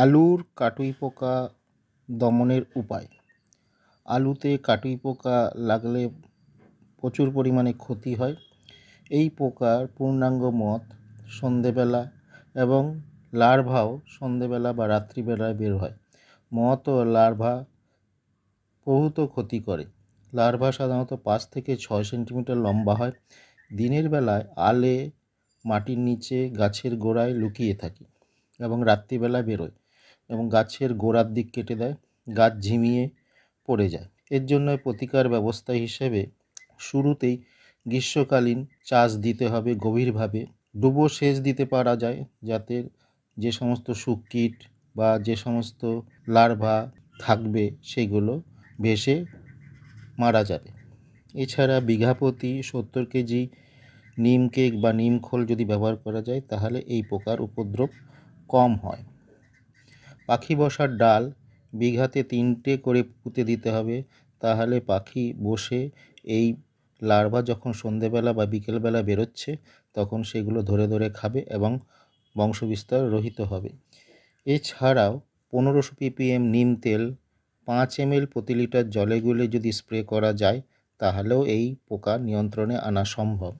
আলুর কাটুই পোকা দমনের উপায় আলুতে কাটুই পোকা লাগলে প্রচুর পরিমাণে ক্ষতি হয় এই পোকার পূর্ণাঙ্গ মত সন্ধেবেলা এবং লার্ভাও সন্ধেবেলা বা রাত্রিবেলায় বের হয় মত ও লার্ভা বহুত ক্ষতি করে লার্ভা সাধারণত পাঁচ থেকে ছয় সেন্টিমিটার লম্বা হয় দিনের বেলায় আলে মাটির নিচে গাছের গোড়ায় লুকিয়ে থাকে এবং রাত্রিবেলা বেরোয় এবং গাছের গোড়ার দিক কেটে দেয় গাছ ঝিমিয়ে পড়ে যায় এর জন্য প্রতিকার ব্যবস্থা হিসেবে শুরুতেই গ্রীষ্মকালীন চাষ দিতে হবে গভীরভাবে ডুবো সেচ দিতে পারা যায় যাতে যে সমস্ত সুকীট বা যে সমস্ত লার্ভা থাকবে সেগুলো ভেসে মারা যাবে এছাড়া বিঘাপতি সত্তর কেজি নিম কেক বা নিম খোল যদি ব্যবহার করা যায় তাহলে এই পোকার উপদ্রব কম হয় পাখি বসার ডাল বিঘাতে তিনটে করে পুঁতে দিতে হবে তাহলে পাখি বসে এই লার্ভা যখন সন্ধেবেলা বা বিকেলবেলা বেরোচ্ছে তখন সেগুলো ধরে ধরে খাবে এবং বংশবিস্তার রহিত হবে এছাড়াও পনেরোশো পিপিএম নিম তেল পাঁচ এমএল প্রতি লিটার জলে গুলে যদি স্প্রে করা যায় তাহলেও এই পোকা নিয়ন্ত্রণে আনা সম্ভব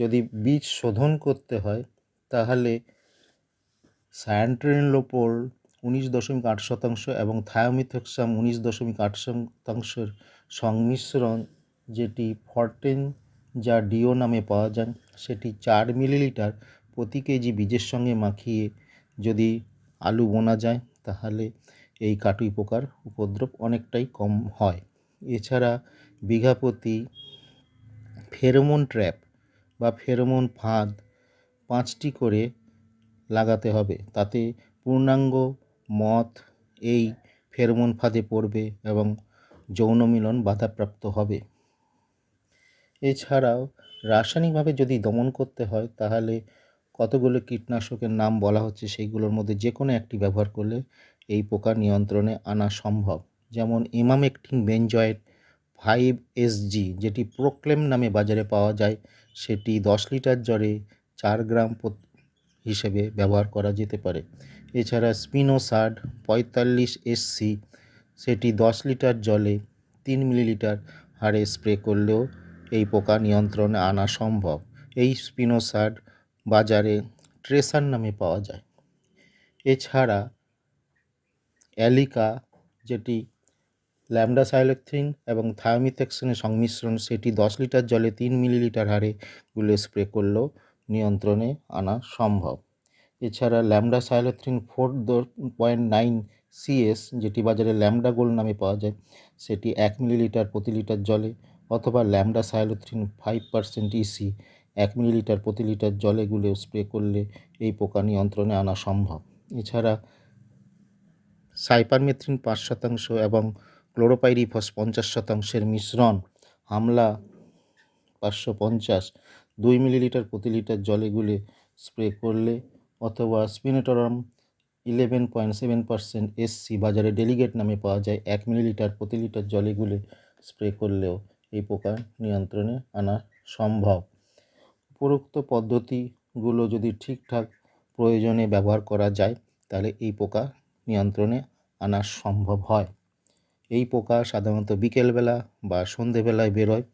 যদি বীজ শোধন করতে হয় তাহলে সায়ান্ট্রেনের ওপর উনিশ দশমিক আট শতাংশ এবং থায়োমিথক্সাম উনিশ দশমিক আট শতাংশের সংমিশ্রণ যেটি ফরটেন যা ডিও নামে পাওয়া যায় সেটি চার মিলিলিটার প্রতি কেজি বীজের সঙ্গে মাখিয়ে যদি আলু বোনা যায় তাহলে এই কাটুই পোকার উপদ্রব অনেকটাই কম হয় এছাড়া বিঘাপতি ফেরোমন ট্র্যাপ বা ফেরোমন ফাঁদ পাঁচটি করে লাগাতে হবে তাতে পূর্ণাঙ্গ মত এই ফেরমোন ফাঁদে পড়বে এবং যৌন মিলন বাধাপ্রাপ্ত হবে এছাড়াও রাসায়নিকভাবে যদি দমন করতে হয় তাহলে কতগুলো কীটনাশকের নাম বলা হচ্ছে সেইগুলোর মধ্যে যে কোনো একটি ব্যবহার করলে এই পোকা নিয়ন্ত্রণে আনা সম্ভব যেমন emamectin benzoate five SG যেটি প্রোক্লেম নামে বাজারে পাওয়া যায় সেটি দশ লিটার জ্বরে চার গ্রাম হিসেবে ব্যবহার করা যেতে পারে এছাড়া স্পিনোসাড পঁয়তাল্লিশ এসসি সেটি দশ লিটার জলে তিন মিলিলিটার হারে স্প্রে করলেও এই পোকা নিয়ন্ত্রণে আনা সম্ভব এই স্পিনোসাড বাজারে ট্রেসার নামে পাওয়া যায় এছাড়া অ্যালিকা যেটি ল্যামডাসাইলেকথিন এবং থায়ামিথেক্সিনের সংমিশ্রণ সেটি দশ লিটার জলে তিন মিলিলিটার হারে গুলে স্প্রে করলেও নিয়ন্ত্রণে আনা সম্ভব এছাড়া lambda cyhalothrin four point nine CS যেটি বাজারে ল্যামডা গোল্ড নামে পাওয়া যায় সেটি এক মিলিলিটার প্রতি লিটার জলে অথবা lambda cyhalothrin five percent EC e এক মিলিলিটার প্রতি লিটার জলে গুলে স্প্রে করলে এই পোকা নিয়ন্ত্রণে আনা সম্ভব এছাড়া সাইপারমেথ্রিন পাঁচ শতাংশ এবং ক্লোরোপাইরিফস পঞ্চাশ শতাংশের মিশ্রণ হামলা পাঁচশো পঞ্চাশ দুই মিলিলিটার প্রতি লিটার জলে গুলে স্প্রে করলে অথবা spinetoram eleven point seven percent SC বাজারে ডেলিগেট নামে পাওয়া যায় এক মিলিলিটার প্রতি লিটার জলে গুলে স্প্রে করলেও এই পোকা নিয়ন্ত্রণে আনা সম্ভব উপরোক্ত পদ্ধতিগুলো যদি ঠিকঠাক প্রয়োজনে ব্যবহার করা যায় তাহলে এই পোকা নিয়ন্ত্রণে আনা সম্ভব হয় এই পোকা সাধারণত বিকেলবেলা বা সন্ধেবেলায় বেরোয়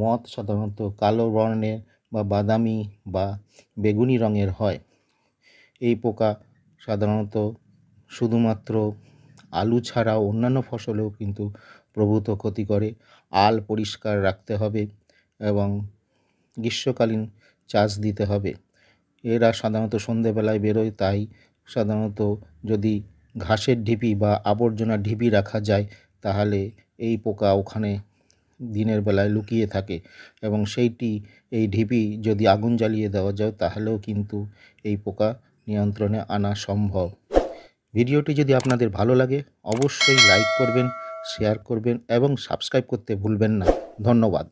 মদ সাধারণত কালো বর্ণের বা বাদামি বা বেগুনি রঙের হয় এই পোকা সাধারণত শুধুমাত্র আলু ছাড়া অন্যান্য ফসলেও কিন্তু প্রভূত ক্ষতি করে আল পরিষ্কার রাখতে হবে এবং গ্রীষ্মকালীন চাষ দিতে হবে এরা সাধারণত সন্ধেবেলায় বেরোয় তাই সাধারণত যদি ঘাসের ঢিপি বা আবর্জনা ঢিপি রাখা যায় তাহলে এই পোকা ওখানে দিনের বেলায় লুকিয়ে থাকে এবং সেইটি এই ঢিপি যদি আগুন জ্বালিয়ে দেওয়া যায় তাহলেও কিন্তু এই পোকা নিয়ন্ত্রণে আনা সম্ভব ভিডিওটি যদি আপনাদের ভালো লাগে অবশ্যই লাইক করবেন শেয়ার করবেন এবং সাবস্ক্রাইব করতে ভুলবেন না ধন্যবাদ